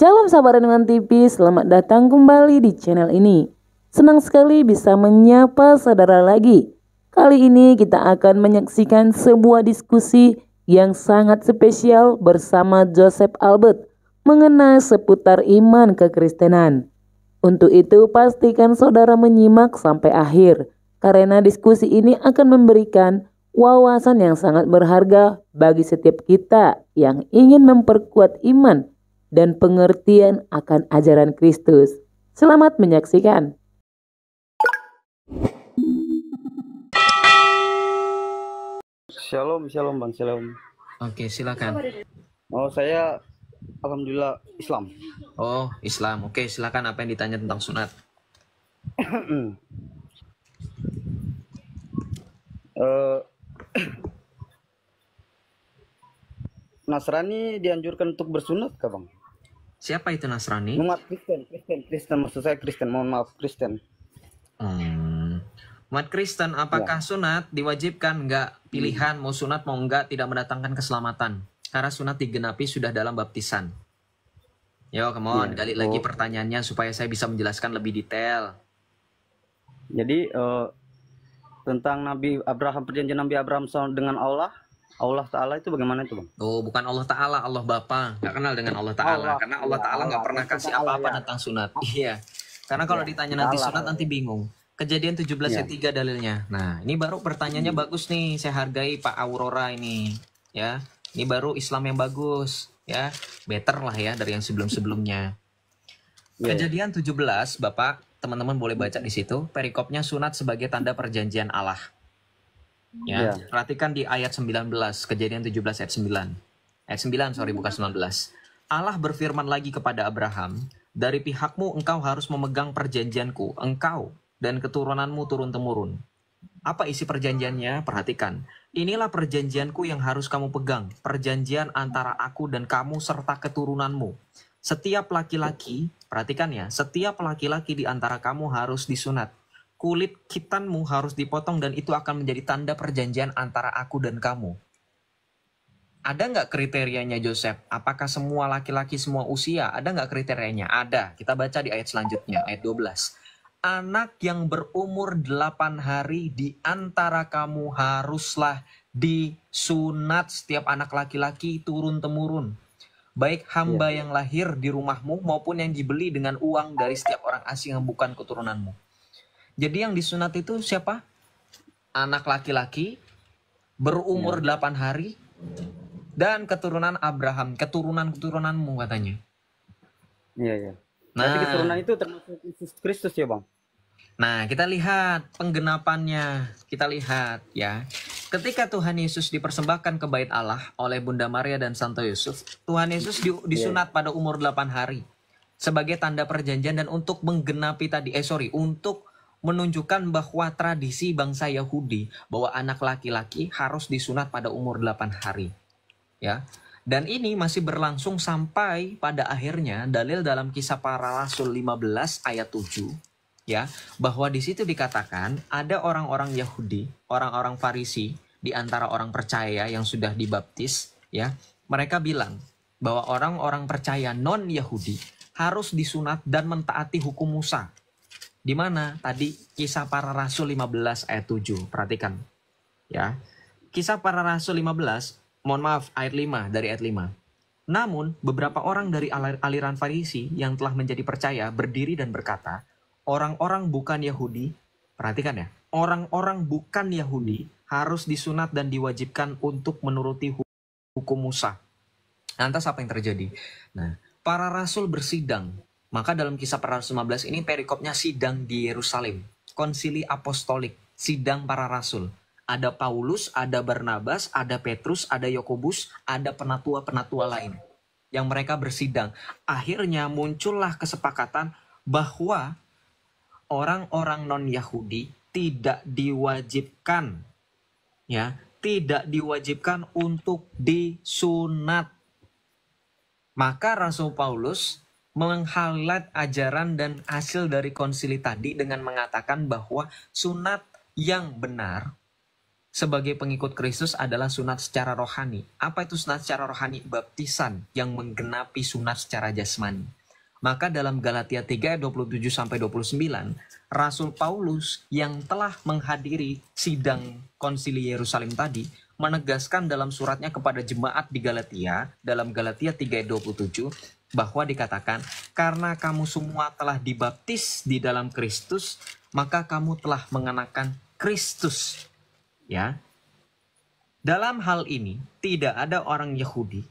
Shalom sahabat renungan TV, selamat datang kembali di channel ini. Senang sekali bisa menyapa saudara lagi. Kali ini kita akan menyaksikan sebuah diskusi yang sangat spesial bersama Joseph Albert mengenai seputar iman kekristenan. Untuk itu pastikan saudara menyimak sampai akhir karena diskusi ini akan memberikan wawasan yang sangat berharga bagi setiap kita yang ingin memperkuat iman dan pengertian akan ajaran Kristus. Selamat menyaksikan. Shalom, shalom Bang, shalom. Oke, silakan. Oh, saya alhamdulillah Islam. Oh, Islam. Oke, silakan apa yang ditanya tentang sunat. uh, Nasrani dianjurkan untuk bersunat kah bang? Siapa itu Nasrani? Umat Kristen, Kristen, Kristen maksud saya Kristen, mohon maaf Kristen. Hmm. Umat Kristen apakah ya. sunat diwajibkan enggak pilihan hmm. mau sunat mau enggak tidak mendatangkan keselamatan? Karena sunat digenapi sudah dalam baptisan. Yo, come on, ya. gali oh. lagi pertanyaannya supaya saya bisa menjelaskan lebih detail. Jadi uh, tentang Nabi Abraham perjanjian Nabi Abraham dengan Allah Allah Ta'ala itu bagaimana itu bang? Oh bukan Allah Ta'ala, Allah Bapa Gak kenal dengan Allah Ta'ala Karena Allah ya, Ta'ala gak pernah kasih apa-apa ya. tentang sunat oh. Iya Karena kalau ya, ditanya ya nanti Allah. sunat nanti bingung Kejadian 17 ya. 3 dalilnya Nah ini baru pertanyaannya hmm. bagus nih Saya hargai Pak Aurora ini Ya Ini baru Islam yang bagus Ya Better lah ya dari yang sebelum-sebelumnya ya, Kejadian 17 Bapak Teman-teman boleh baca di situ Perikopnya sunat sebagai tanda perjanjian Allah Ya, yeah. perhatikan di ayat 19, Kejadian 17 ayat 9. Ayat 9, sorry bukan 19. Allah berfirman lagi kepada Abraham, "Dari pihakmu engkau harus memegang perjanjianku, engkau dan keturunanmu turun-temurun." Apa isi perjanjiannya? Perhatikan. Inilah perjanjianku yang harus kamu pegang, perjanjian antara aku dan kamu serta keturunanmu. Setiap laki-laki, perhatikan ya, setiap laki-laki di antara kamu harus disunat kulit kitanmu harus dipotong dan itu akan menjadi tanda perjanjian antara aku dan kamu. Ada nggak kriterianya Joseph? Apakah semua laki-laki semua usia? Ada nggak kriterianya? Ada. Kita baca di ayat selanjutnya, ayat 12. Anak yang berumur 8 hari di antara kamu haruslah disunat setiap anak laki-laki turun-temurun baik hamba iya. yang lahir di rumahmu maupun yang dibeli dengan uang dari setiap orang asing yang bukan keturunanmu. Jadi yang disunat itu siapa? Anak laki-laki berumur ya. 8 hari dan keturunan Abraham, keturunan-keturunanmu katanya. Iya, iya. Nah, Berarti keturunan itu termasuk Yesus Kristus ya, Bang? Nah, kita lihat penggenapannya. Kita lihat ya. Ketika Tuhan Yesus dipersembahkan ke bait Allah oleh Bunda Maria dan Santo Yusuf, Tuhan Yesus iya. disunat pada umur 8 hari sebagai tanda perjanjian dan untuk menggenapi tadi eh sorry, untuk menunjukkan bahwa tradisi bangsa Yahudi bahwa anak laki-laki harus disunat pada umur 8 hari. Ya. Dan ini masih berlangsung sampai pada akhirnya dalil dalam kisah para rasul 15 ayat 7 ya bahwa di situ dikatakan ada orang-orang Yahudi, orang-orang Farisi di antara orang percaya yang sudah dibaptis ya. Mereka bilang bahwa orang-orang percaya non Yahudi harus disunat dan mentaati hukum Musa di mana? Tadi kisah para rasul 15 ayat 7. Perhatikan. Ya. Kisah para rasul 15, mohon maaf ayat 5 dari ayat 5. Namun, beberapa orang dari aliran Farisi yang telah menjadi percaya berdiri dan berkata, orang-orang bukan Yahudi, perhatikan ya, orang-orang bukan Yahudi harus disunat dan diwajibkan untuk menuruti hukum Musa. Lantas apa yang terjadi? Nah, para rasul bersidang maka dalam kisah 15 ini perikopnya sidang di Yerusalem, konsili apostolik, sidang para rasul. Ada Paulus, ada Barnabas, ada Petrus, ada Yakobus, ada penatua-penatua lain yang mereka bersidang. Akhirnya muncullah kesepakatan bahwa orang-orang non-Yahudi tidak diwajibkan ya, tidak diwajibkan untuk disunat. Maka Rasul Paulus menghalat ajaran dan hasil dari konsili tadi dengan mengatakan bahwa sunat yang benar sebagai pengikut Kristus adalah sunat secara rohani. Apa itu sunat secara rohani? Baptisan yang menggenapi sunat secara jasmani. Maka dalam Galatia 3 27 29, Rasul Paulus yang telah menghadiri sidang konsili Yerusalem tadi menegaskan dalam suratnya kepada jemaat di Galatia dalam Galatia 3 27 bahwa dikatakan karena kamu semua telah dibaptis di dalam Kristus, maka kamu telah mengenakan Kristus. Ya. Dalam hal ini tidak ada orang Yahudi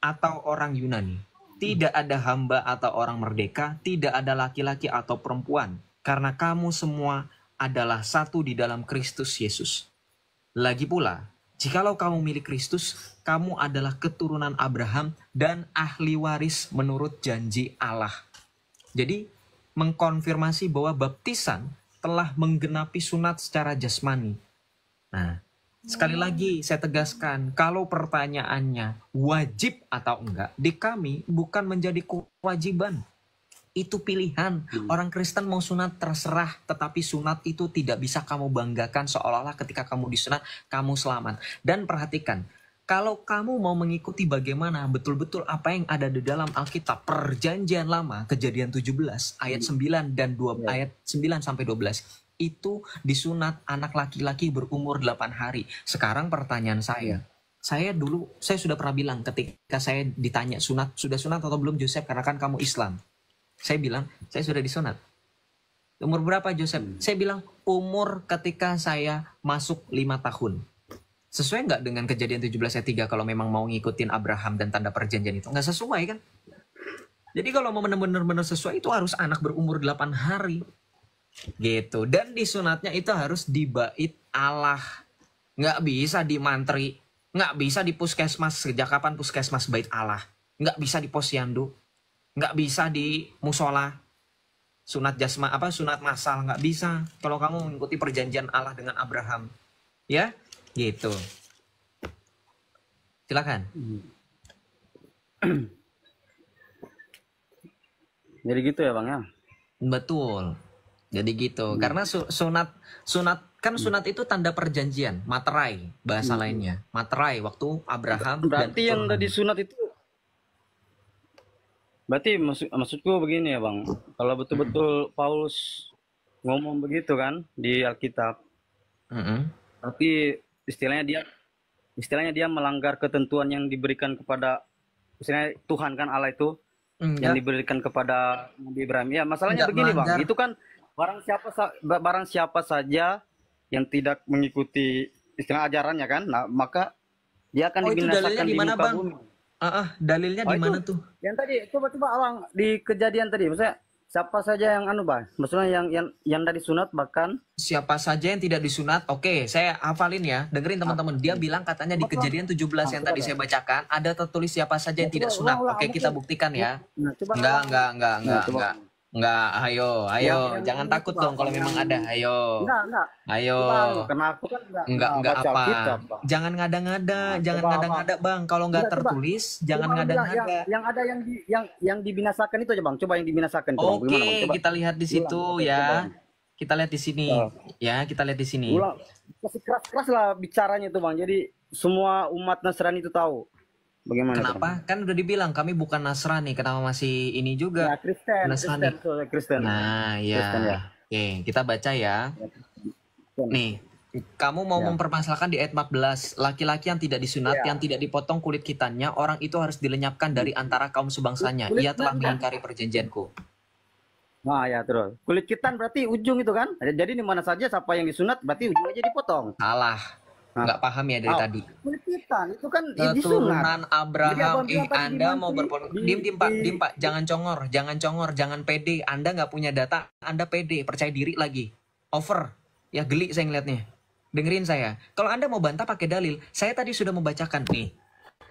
atau orang Yunani, tidak ada hamba atau orang merdeka, tidak ada laki-laki atau perempuan, karena kamu semua adalah satu di dalam Kristus Yesus. Lagi pula, Jikalau kamu milik Kristus, kamu adalah keturunan Abraham dan ahli waris menurut janji Allah. Jadi, mengkonfirmasi bahwa baptisan telah menggenapi sunat secara jasmani. Nah, Sekali iya. lagi saya tegaskan, kalau pertanyaannya wajib atau enggak, di kami bukan menjadi kewajiban itu pilihan. Hmm. Orang Kristen mau sunat terserah, tetapi sunat itu tidak bisa kamu banggakan seolah-olah ketika kamu disunat kamu selamat. Dan perhatikan, kalau kamu mau mengikuti bagaimana betul-betul apa yang ada di dalam Alkitab Perjanjian Lama Kejadian 17 ayat 9 hmm. dan 2 hmm. Ya. ayat 9 sampai 12 itu disunat anak laki-laki berumur 8 hari. Sekarang pertanyaan saya, saya dulu saya sudah pernah bilang ketika saya ditanya sunat sudah sunat atau belum Joseph karena kan kamu Islam. Saya bilang, saya sudah disunat. Umur berapa Joseph? Hmm. Saya bilang, umur ketika saya masuk lima tahun. Sesuai nggak dengan kejadian 17 ayat 3 kalau memang mau ngikutin Abraham dan tanda perjanjian itu? Nggak sesuai kan? Jadi kalau mau benar-benar sesuai itu harus anak berumur 8 hari. Gitu. Dan disunatnya itu harus di bait Allah. Nggak bisa di mantri. Nggak bisa di puskesmas. Sejak kapan puskesmas bait Allah? Nggak bisa di posyandu nggak bisa di musola sunat jasma apa sunat masal nggak bisa kalau kamu mengikuti perjanjian Allah dengan Abraham ya gitu silakan jadi gitu ya bang ya betul jadi gitu hmm. karena sunat sunat kan hmm. sunat itu tanda perjanjian materai bahasa hmm. lainnya materai waktu Abraham berarti dan yang tadi sunat itu Berarti maksud, maksudku begini ya Bang, kalau betul-betul Paulus ngomong begitu kan di Alkitab, -hmm. tapi istilahnya dia istilahnya dia melanggar ketentuan yang diberikan kepada istilahnya Tuhan kan Allah itu Enggak. yang diberikan kepada Nabi Ibrahim. Ya masalahnya Enggak begini melanggar. bang, itu kan barang siapa barang siapa saja yang tidak mengikuti istilah ajarannya kan, nah maka dia akan oh, dibinasakan di muka bumi. Ah, uh, dalilnya di mana tuh? Yang tadi coba-coba awang di kejadian tadi, maksudnya siapa saja yang anu bah, maksudnya yang yang yang dari sunat bahkan siapa saja yang tidak disunat, oke okay, saya hafalin ya, dengerin ah, teman-teman, dia iya. bilang katanya di kejadian 17 ah, yang tadi saya bacakan ada tertulis siapa saja yang ya, tidak sunat, oke kita buktikan ya, nah, enggak enggak nah, enggak enggak enggak Enggak, ayo, ayo, ya, jangan ya, takut iya, dong kalau iya, memang ada. Ayo. Enggak, enggak. Ayo. Karena aku kan enggak enggak, enggak apa. Kita, jangan ngada-ngada, nah, jangan ngada-ngada, Bang. Kalau enggak coba, tertulis, coba, jangan ngada-ngada. Yang, yang ada yang di, yang yang dibinasakan itu aja, Bang. Coba yang dibinasakan Oke, okay, kita lihat di situ Ulang, ya. Coba, kita lihat di ya. sini. Uh, Ya, kita lihat di sini. Ulang. Kasih keras-keras lah bicaranya tuh, Bang. Jadi semua umat Nasrani itu tahu. Bagaimana? Kenapa? Itu? Kan udah dibilang kami bukan Nasrani, kenapa masih ini juga? Ya, Kristen, Nasrani. Kristen, Kristen. Nah, ya. Kristen, ya. Oke, kita baca ya. ya Nih, kamu mau ya. mempermasalahkan di ayat 14, laki-laki yang tidak disunat, ya. yang tidak dipotong kulit kitannya, orang itu harus dilenyapkan dari antara kaum sebangsanya. Kulit Ia telah mengingkari perjanjianku. Nah ya terus. Kulit kitan berarti ujung itu kan. Jadi di mana saja siapa yang disunat berarti ujung aja dipotong? Salah nggak paham ya dari oh, tadi. Kita itu kan keturunan Abraham. Jadi, eh, Anda mau berpon? Dim, dim pak, dim pak, jangan congor, jangan congor, jangan pede. Anda nggak punya data, Anda pede, percaya diri lagi. Over, ya geli saya ngeliatnya. Dengerin saya. Kalau Anda mau bantah pakai dalil, saya tadi sudah membacakan nih.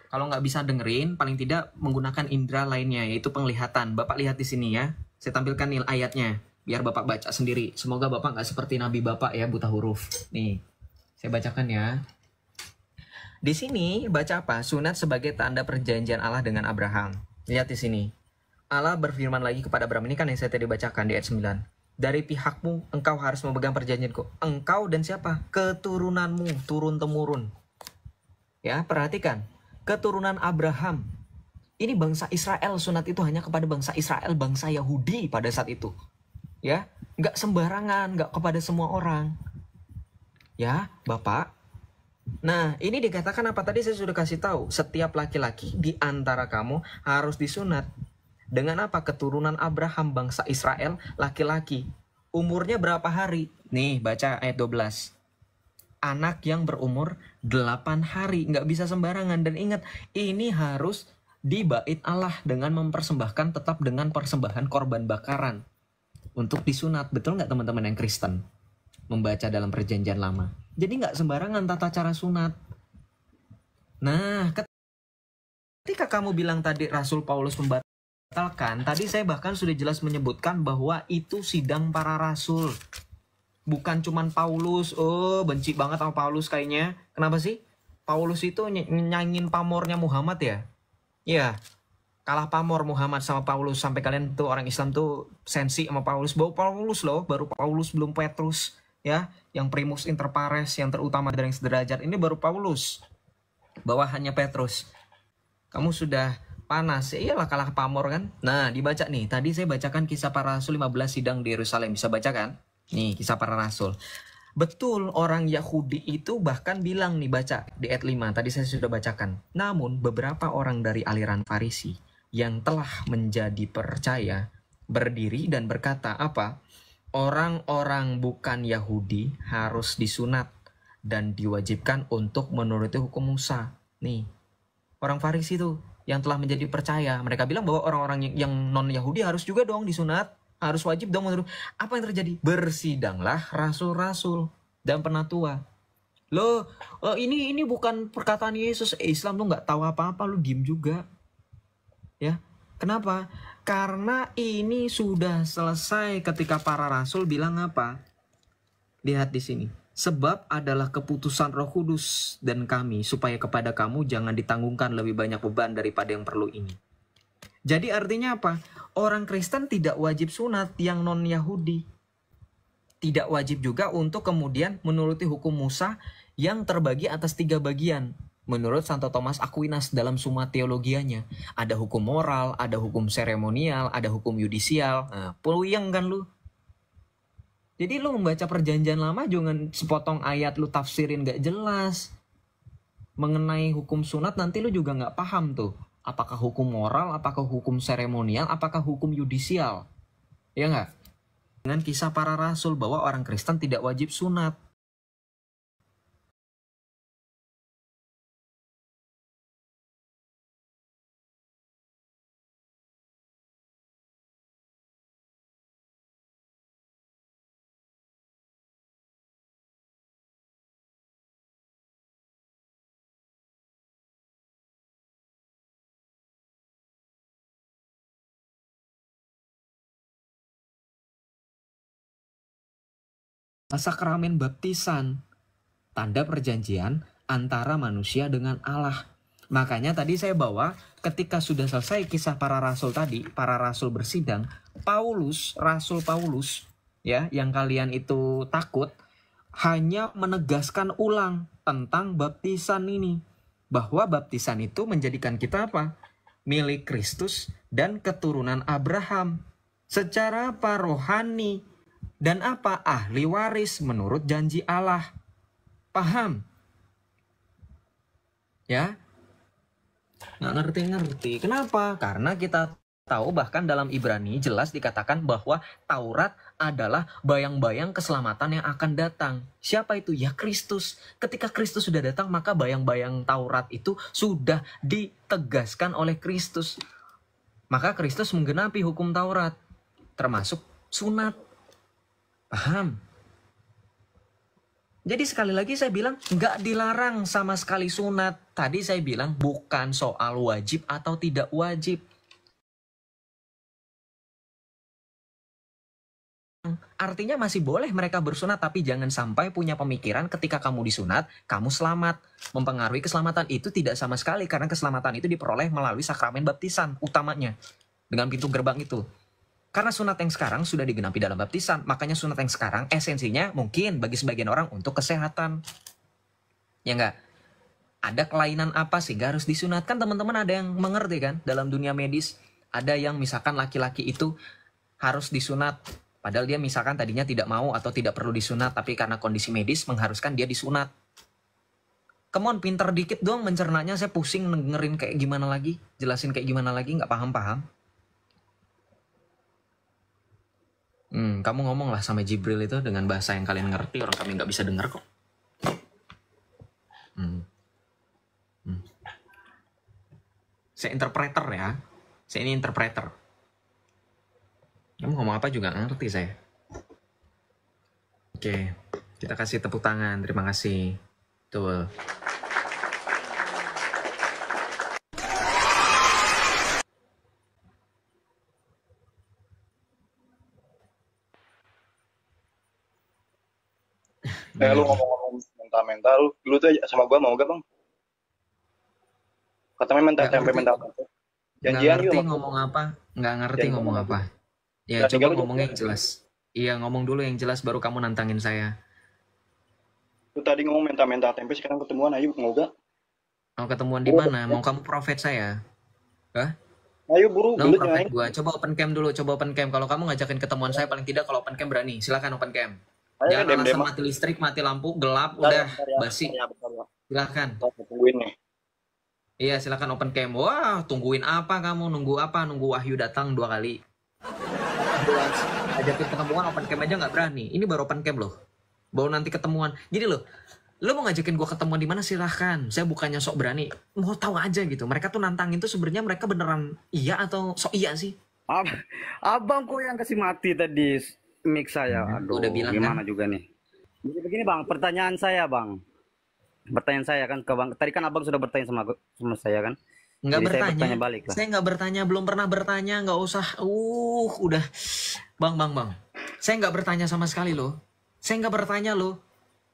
Kalau nggak bisa dengerin, paling tidak menggunakan indera lainnya, yaitu penglihatan. Bapak lihat di sini ya. Saya tampilkan nil ayatnya, biar Bapak baca sendiri. Semoga Bapak nggak seperti Nabi Bapak ya, buta huruf. Nih, saya bacakan ya. Di sini baca apa? Sunat sebagai tanda perjanjian Allah dengan Abraham. Lihat di sini. Allah berfirman lagi kepada Abraham. Ini kan yang saya tadi bacakan di ayat 9. Dari pihakmu engkau harus memegang perjanjianku. Engkau dan siapa? Keturunanmu, turun-temurun. Ya, perhatikan. Keturunan Abraham. Ini bangsa Israel, sunat itu hanya kepada bangsa Israel, bangsa Yahudi pada saat itu. Ya, nggak sembarangan, nggak kepada semua orang ya Bapak. Nah, ini dikatakan apa tadi saya sudah kasih tahu, setiap laki-laki di antara kamu harus disunat. Dengan apa? Keturunan Abraham bangsa Israel laki-laki. Umurnya berapa hari? Nih, baca ayat 12 anak yang berumur 8 hari nggak bisa sembarangan dan ingat ini harus dibait Allah dengan mempersembahkan tetap dengan persembahan korban bakaran untuk disunat betul nggak teman-teman yang Kristen membaca dalam perjanjian lama. Jadi nggak sembarangan tata cara sunat. Nah, ketika kamu bilang tadi Rasul Paulus membatalkan, tadi saya bahkan sudah jelas menyebutkan bahwa itu sidang para rasul. Bukan cuman Paulus, oh benci banget sama Paulus kayaknya. Kenapa sih? Paulus itu ny nyangin pamornya Muhammad ya? Iya, kalah pamor Muhammad sama Paulus sampai kalian tuh orang Islam tuh sensi sama Paulus. Baru Paulus loh, baru Paulus belum Petrus ya yang primus inter pares yang terutama dari yang sederajat ini baru Paulus bawahannya Petrus kamu sudah panas ya iyalah kalah pamor kan nah dibaca nih tadi saya bacakan kisah para rasul 15 sidang di Yerusalem bisa bacakan. nih kisah para rasul Betul orang Yahudi itu bahkan bilang nih baca di ayat 5 tadi saya sudah bacakan. Namun beberapa orang dari aliran Farisi yang telah menjadi percaya berdiri dan berkata apa? orang-orang bukan Yahudi harus disunat dan diwajibkan untuk menuruti hukum Musa. Nih, orang Farisi itu yang telah menjadi percaya, mereka bilang bahwa orang-orang yang non-Yahudi harus juga dong disunat, harus wajib dong menurut. Apa yang terjadi? Bersidanglah rasul-rasul dan penatua. Loh, loh, eh, ini ini bukan perkataan Yesus. Eh, Islam tuh nggak tahu apa-apa, lu diem juga. Ya, kenapa? Karena ini sudah selesai ketika para rasul bilang apa? Lihat di sini. Sebab adalah keputusan Roh Kudus dan kami supaya kepada kamu jangan ditanggungkan lebih banyak beban daripada yang perlu ini. Jadi artinya apa? Orang Kristen tidak wajib sunat yang non Yahudi. Tidak wajib juga untuk kemudian menuruti hukum Musa yang terbagi atas tiga bagian. Menurut Santo Thomas Aquinas dalam summa teologianya, ada hukum moral, ada hukum seremonial, ada hukum yudisial. Nah, puluyeng kan lu? Jadi lu membaca perjanjian lama jangan sepotong ayat lu tafsirin gak jelas. Mengenai hukum sunat nanti lu juga gak paham tuh. Apakah hukum moral, apakah hukum seremonial, apakah hukum yudisial. Ya nggak? Dengan kisah para rasul bahwa orang Kristen tidak wajib sunat sakramen baptisan, tanda perjanjian antara manusia dengan Allah. Makanya tadi saya bawa ketika sudah selesai kisah para rasul tadi, para rasul bersidang, Paulus, rasul Paulus ya, yang kalian itu takut hanya menegaskan ulang tentang baptisan ini bahwa baptisan itu menjadikan kita apa? milik Kristus dan keturunan Abraham secara parohani dan apa ahli waris menurut janji Allah. Paham? Ya. Nggak ngerti-ngerti. Kenapa? Karena kita tahu bahkan dalam Ibrani jelas dikatakan bahwa Taurat adalah bayang-bayang keselamatan yang akan datang. Siapa itu? Ya Kristus. Ketika Kristus sudah datang, maka bayang-bayang Taurat itu sudah ditegaskan oleh Kristus. Maka Kristus menggenapi hukum Taurat, termasuk sunat Paham? Jadi sekali lagi saya bilang nggak dilarang sama sekali sunat. Tadi saya bilang bukan soal wajib atau tidak wajib. Artinya masih boleh mereka bersunat tapi jangan sampai punya pemikiran ketika kamu disunat, kamu selamat. Mempengaruhi keselamatan itu tidak sama sekali karena keselamatan itu diperoleh melalui sakramen baptisan utamanya dengan pintu gerbang itu. Karena sunat yang sekarang sudah digenapi dalam baptisan, makanya sunat yang sekarang esensinya mungkin bagi sebagian orang untuk kesehatan. Ya enggak? Ada kelainan apa sih? harus disunatkan? Teman-teman ada yang mengerti kan dalam dunia medis? Ada yang misalkan laki-laki itu harus disunat Padahal dia misalkan tadinya tidak mau atau tidak perlu disunat, tapi karena kondisi medis mengharuskan dia disunat. on, pinter dikit dong mencernanya, saya pusing dengerin kayak gimana lagi, jelasin kayak gimana lagi, nggak paham-paham. Hmm, kamu ngomong lah sama Jibril itu dengan bahasa yang kalian ngerti, orang kami nggak bisa dengar kok. Hmm. Hmm. Saya interpreter ya. Saya ini interpreter. Kamu ngomong apa juga ngerti saya. Oke, kita kasih tepuk tangan. Terima kasih. Tuh. kayak eh, lu iya. ngomong-ngomong mental mental lu, lu tuh sama gua mau gak bang katanya mental gak tempe mental janjian nggak ngerti yuk, ngomong apa nggak ngerti Janjian. ngomong apa ya coba ngomong yang jelas iya ngomong dulu yang jelas baru kamu nantangin saya lu tadi ngomong mental mental tempe sekarang ketemuan ayo mau gak mau ketemuan di mana mau kamu profit saya Hah? Ayo buru, no, gua. Coba open cam dulu, coba open cam. Kalau kamu ngajakin ketemuan saya paling tidak kalau open cam berani. Silakan open cam. Ayo, Jangan alasan mati listrik, mati lampu, gelap, ya, udah ya, basi. Ya, ya. Silakan. Tungguin nih. Iya, silakan open cam. Wah, tungguin apa kamu? Nunggu apa? Nunggu Wahyu datang dua kali. Ajakin ketemuan open cam aja nggak berani. Ini baru open cam loh. Baru nanti ketemuan. Jadi loh, lo mau ngajakin gua ketemuan di mana silahkan saya bukannya sok berani mau tahu aja gitu mereka tuh nantangin tuh sebenarnya mereka beneran iya atau sok iya sih Ab abang kok yang kasih mati tadi mix saya. Iya. Aduh, Udah bilang kan? gimana kan? juga nih. Jadi begini Bang, pertanyaan saya Bang. Pertanyaan saya kan ke Bang. Tadi kan Abang sudah bertanya sama aku, sama saya kan. Nggak bertanya. Saya bertanya balik Saya nggak bertanya, belum pernah bertanya, nggak usah. Uh, udah. Bang, Bang, Bang. Saya nggak bertanya sama sekali loh. Saya nggak bertanya loh.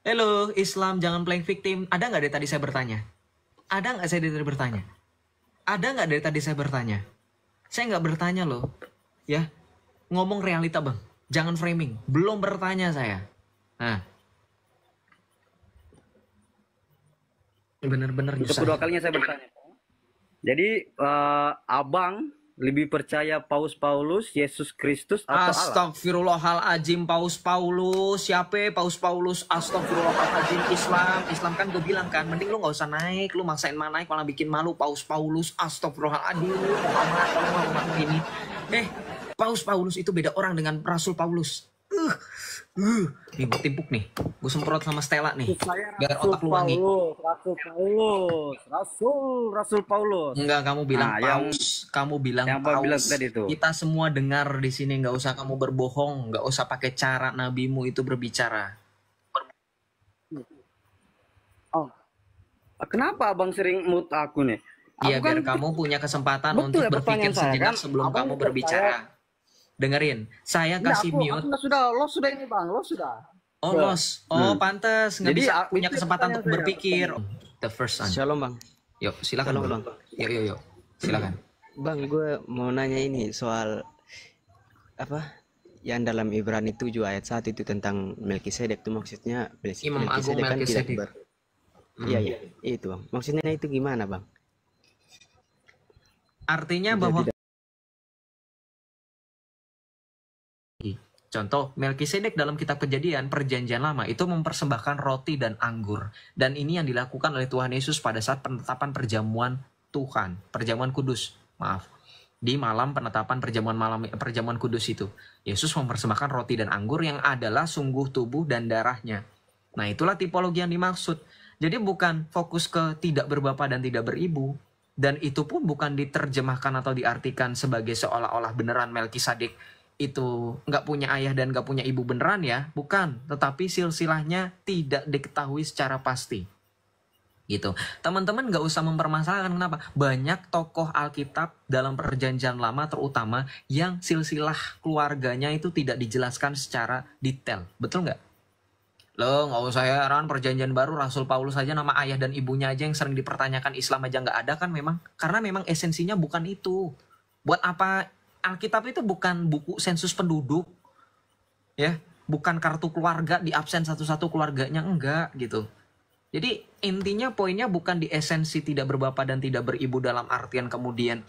Halo, Islam jangan playing victim. Ada nggak dari tadi saya bertanya? Ada nggak saya dari tadi bertanya? Ada nggak dari tadi saya bertanya? Saya nggak bertanya loh. Ya, ngomong realita bang Jangan framing. Belum bertanya saya. Nah. Bener-bener nyusah. Kedua kalinya saya bertanya. Jadi uh, abang lebih percaya Paus Paulus, Yesus Kristus atau Allah? Astagfirullahaladzim Paus Paulus, siapa Paus Paulus, Astagfirullahaladzim Islam, Islam kan gue bilang kan, mending lu nggak usah naik, lu maksain mana naik malah bikin malu Paus Paulus, Astagfirullahaladzim ini, eh Paus Paulus itu beda orang dengan Rasul Paulus. Uh, uh, nih gue timpuk nih, gue semprot sama Stella nih, Saya biar Rasul otak lu wangi. Rasul Paulus, Rasul, Rasul Paulus. Enggak, kamu bilang nah, Paus, yang, kamu bilang yang Paus. Bilang tadi itu. Kita semua dengar di sini, Enggak usah kamu berbohong, nggak usah pakai cara nabimu itu berbicara. Oh, kenapa abang sering mute aku nih? Iya, biar kan... kamu punya kesempatan Betul, untuk ya berpikir sejenak kan? sebelum abang kamu berbicara. Saya dengerin saya kasih aku, mute aku sudah lo sudah ini bang lo sudah oh los oh hmm. pantas nggak bisa ah, punya kesempatan untuk berpikir the first one shalom bang yuk silakan shalom, bang yuk yuk yuk silakan bang gue mau nanya ini soal apa yang dalam Ibrani 7 ayat 1 itu tentang Melkisedek itu maksudnya Imam Agung kan Melkisedek. tidak ber... Hmm. Iya, hmm. iya, itu bang. Maksudnya itu gimana bang? Artinya bahwa tidak Contoh, Melkisedek dalam kitab kejadian perjanjian lama itu mempersembahkan roti dan anggur. Dan ini yang dilakukan oleh Tuhan Yesus pada saat penetapan perjamuan Tuhan, perjamuan kudus, maaf. Di malam penetapan perjamuan malam perjamuan kudus itu, Yesus mempersembahkan roti dan anggur yang adalah sungguh tubuh dan darahnya. Nah, itulah tipologi yang dimaksud. Jadi bukan fokus ke tidak berbapa dan tidak beribu, dan itu pun bukan diterjemahkan atau diartikan sebagai seolah-olah beneran Melkisedek itu nggak punya ayah dan nggak punya ibu beneran ya, bukan. Tetapi silsilahnya tidak diketahui secara pasti. Gitu. Teman-teman nggak usah mempermasalahkan kenapa. Banyak tokoh Alkitab dalam perjanjian lama terutama yang silsilah keluarganya itu tidak dijelaskan secara detail. Betul nggak? Lo nggak usah heran perjanjian baru Rasul Paulus saja nama ayah dan ibunya aja yang sering dipertanyakan Islam aja nggak ada kan memang. Karena memang esensinya bukan itu buat apa Alkitab itu bukan buku sensus penduduk, ya, bukan kartu keluarga di absen satu-satu keluarganya enggak gitu. Jadi intinya poinnya bukan di esensi tidak berbapa dan tidak beribu dalam artian kemudian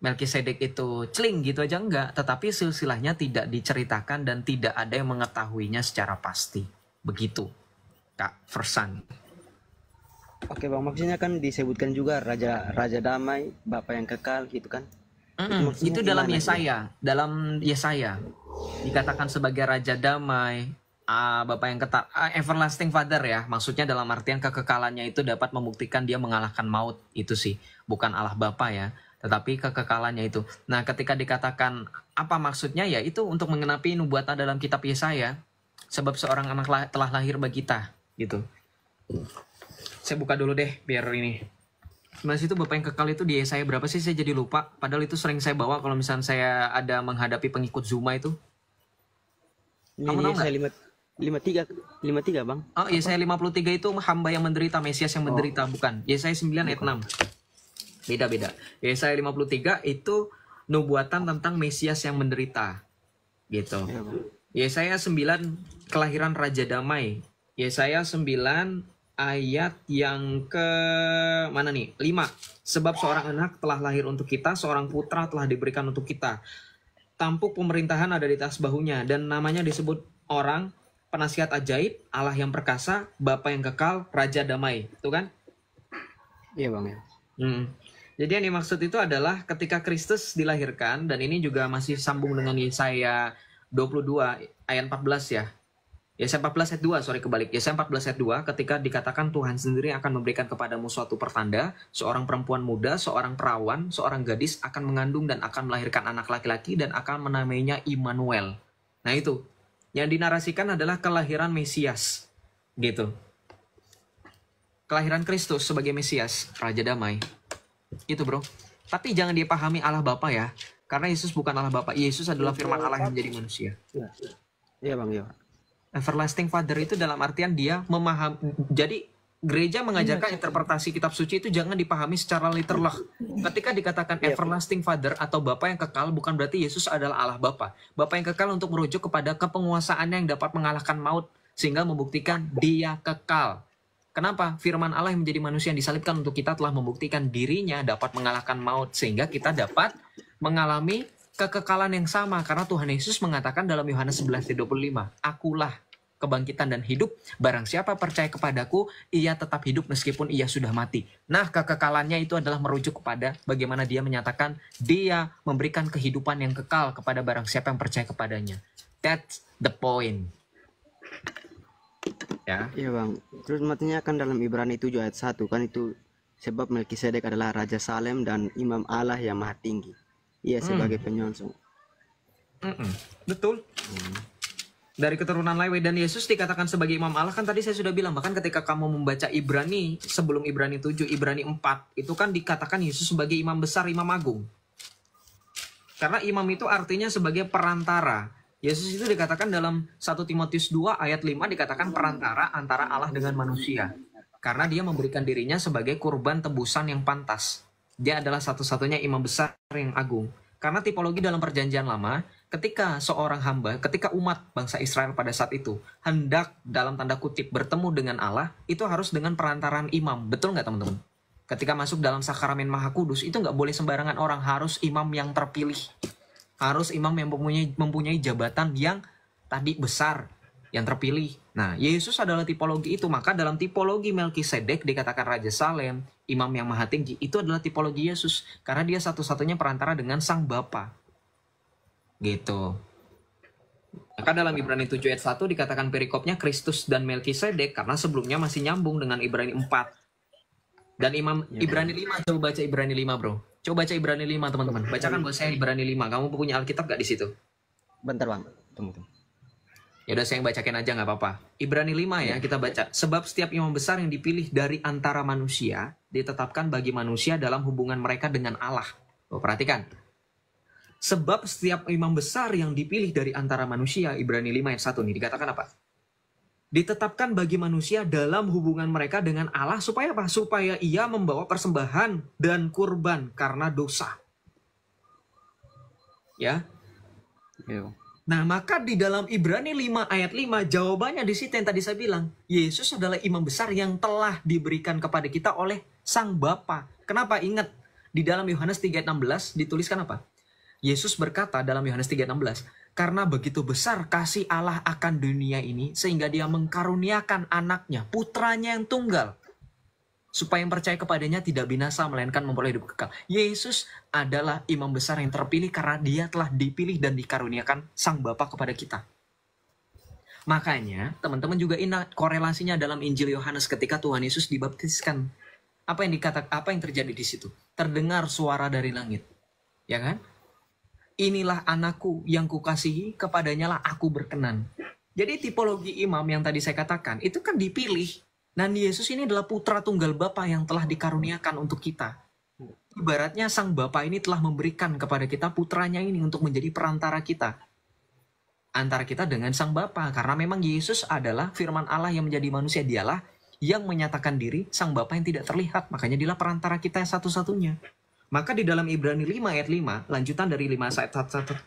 Melkisedek itu celing gitu aja enggak, tetapi silsilahnya tidak diceritakan dan tidak ada yang mengetahuinya secara pasti. Begitu, Kak Versan. Oke Bang, maksudnya kan disebutkan juga Raja Raja Damai, Bapak yang kekal gitu kan? Mm, itu, itu dalam Yesaya, itu? dalam Yesaya dikatakan sebagai raja damai, uh, Bapak yang ketat, uh, ah, everlasting father ya. Maksudnya dalam artian kekekalannya itu dapat membuktikan dia mengalahkan maut itu sih, bukan Allah Bapa ya, tetapi kekekalannya itu. Nah, ketika dikatakan apa maksudnya ya itu untuk mengenapi nubuatan dalam kitab Yesaya sebab seorang anak lah, telah lahir bagi kita gitu. Saya buka dulu deh biar ini Mas itu Bapak yang kekal itu di saya berapa sih? Saya jadi lupa. Padahal itu sering saya bawa kalau misalnya saya ada menghadapi pengikut Zuma itu. Ini Kamu tahu saya lima lima tiga lima tiga bang oh iya saya lima puluh tiga itu hamba yang menderita mesias yang menderita oh. bukan Yesaya sembilan ayat enam beda beda Yesaya lima puluh tiga itu nubuatan tentang mesias yang menderita gitu iya, ya, saya sembilan kelahiran raja damai Yesaya 9 ayat yang ke mana nih? 5. Sebab seorang anak telah lahir untuk kita, seorang putra telah diberikan untuk kita. Tampuk pemerintahan ada di tas bahunya dan namanya disebut orang penasihat ajaib, Allah yang perkasa, Bapa yang kekal, Raja damai. Itu kan? Iya, Bang ya. Hmm. Jadi yang dimaksud itu adalah ketika Kristus dilahirkan dan ini juga masih sambung dengan Yesaya 22 ayat 14 ya. Yesaya 14 ayat 2, sorry kebalik. Yesaya 14 ayat 2 ketika dikatakan Tuhan sendiri akan memberikan kepadamu suatu pertanda, seorang perempuan muda, seorang perawan, seorang gadis akan mengandung dan akan melahirkan anak laki-laki dan akan menamainya Immanuel. Nah itu, yang dinarasikan adalah kelahiran Mesias. Gitu. Kelahiran Kristus sebagai Mesias, Raja Damai. Itu bro. Tapi jangan dipahami Allah Bapa ya. Karena Yesus bukan Allah Bapa. Yesus adalah firman Allah yang menjadi manusia. Iya ya, bang, ya. Everlasting Father itu dalam artian dia memaham jadi gereja mengajarkan iya, interpretasi iya. kitab suci itu jangan dipahami secara literal. Iya. Ketika dikatakan everlasting father atau bapa yang kekal bukan berarti Yesus adalah Allah Bapa. Bapa yang kekal untuk merujuk kepada kepenguasaannya yang dapat mengalahkan maut sehingga membuktikan dia kekal. Kenapa? Firman Allah yang menjadi manusia yang disalibkan untuk kita telah membuktikan dirinya dapat mengalahkan maut sehingga kita dapat mengalami kekekalan yang sama karena Tuhan Yesus mengatakan dalam Yohanes 11:25, "Akulah kebangkitan dan hidup, barang siapa percaya kepadaku, ia tetap hidup meskipun ia sudah mati." Nah, kekekalannya itu adalah merujuk kepada bagaimana dia menyatakan dia memberikan kehidupan yang kekal kepada barang siapa yang percaya kepadanya. That's the point. Ya. Iya, Bang. Terus matinya akan dalam Ibrani 7 ayat 1 kan itu sebab Melkisedek adalah raja Salem dan imam Allah yang maha tinggi. Iya hmm. sebagai mm. penyongsong. Mm -mm. Betul. Mm. Dari keturunan Lewi dan Yesus dikatakan sebagai imam Allah kan tadi saya sudah bilang bahkan ketika kamu membaca Ibrani sebelum Ibrani 7, Ibrani 4 itu kan dikatakan Yesus sebagai imam besar, imam agung. Karena imam itu artinya sebagai perantara. Yesus itu dikatakan dalam 1 Timotius 2 ayat 5 dikatakan perantara antara Allah dengan manusia. Karena dia memberikan dirinya sebagai kurban tebusan yang pantas. Dia adalah satu-satunya imam besar yang agung. Karena tipologi dalam perjanjian lama, ketika seorang hamba, ketika umat bangsa Israel pada saat itu hendak dalam tanda kutip bertemu dengan Allah, itu harus dengan perantaran imam. Betul nggak teman-teman? Ketika masuk dalam sakramen maha kudus, itu nggak boleh sembarangan orang, harus imam yang terpilih. Harus imam yang mempunyai, mempunyai jabatan yang tadi besar, yang terpilih. Nah, Yesus adalah tipologi itu. Maka dalam tipologi Melkisedek dikatakan Raja Salem, imam yang maha tinggi, itu adalah tipologi Yesus. Karena dia satu-satunya perantara dengan Sang Bapa. Gitu. Maka dalam Ibrani 7 ayat 1 dikatakan perikopnya Kristus dan Melkisedek karena sebelumnya masih nyambung dengan Ibrani 4. Dan Imam ya, ya. Ibrani 5, coba baca Ibrani 5 bro. Coba baca Ibrani 5 teman-teman. Bacakan buat saya Ibrani 5. Kamu punya Alkitab gak di situ? Bentar bang, tunggu tunggu. Ya udah saya yang bacakan aja nggak apa-apa. Ibrani 5 ya iya. kita baca. Sebab setiap imam besar yang dipilih dari antara manusia ditetapkan bagi manusia dalam hubungan mereka dengan Allah. Oh, perhatikan. Sebab setiap imam besar yang dipilih dari antara manusia Ibrani 5 ayat 1 nih dikatakan apa? Ditetapkan bagi manusia dalam hubungan mereka dengan Allah supaya apa? Supaya ia membawa persembahan dan kurban karena dosa. Ya. Yo. Iya. Nah, maka di dalam Ibrani 5 ayat 5 jawabannya di situ yang tadi saya bilang, Yesus adalah imam besar yang telah diberikan kepada kita oleh Sang Bapa. Kenapa? Ingat, di dalam Yohanes 3:16 dituliskan apa? Yesus berkata dalam Yohanes 3:16, "Karena begitu besar kasih Allah akan dunia ini sehingga Dia mengkaruniakan anaknya, putranya yang tunggal, supaya yang percaya kepadanya tidak binasa melainkan memperoleh hidup kekal. Yesus adalah imam besar yang terpilih karena dia telah dipilih dan dikaruniakan sang Bapa kepada kita. Makanya teman-teman juga ingat korelasinya dalam Injil Yohanes ketika Tuhan Yesus dibaptiskan. Apa yang dikata apa yang terjadi di situ? Terdengar suara dari langit. Ya kan? Inilah anakku yang kukasihi, kepadanyalah aku berkenan. Jadi tipologi imam yang tadi saya katakan itu kan dipilih dan Yesus ini adalah putra tunggal Bapa yang telah dikaruniakan untuk kita. Ibaratnya sang Bapa ini telah memberikan kepada kita putranya ini untuk menjadi perantara kita. Antara kita dengan sang Bapa. Karena memang Yesus adalah firman Allah yang menjadi manusia. Dialah yang menyatakan diri sang Bapa yang tidak terlihat. Makanya dialah perantara kita satu-satunya. Maka di dalam Ibrani 5 ayat 5, lanjutan dari 5 ayat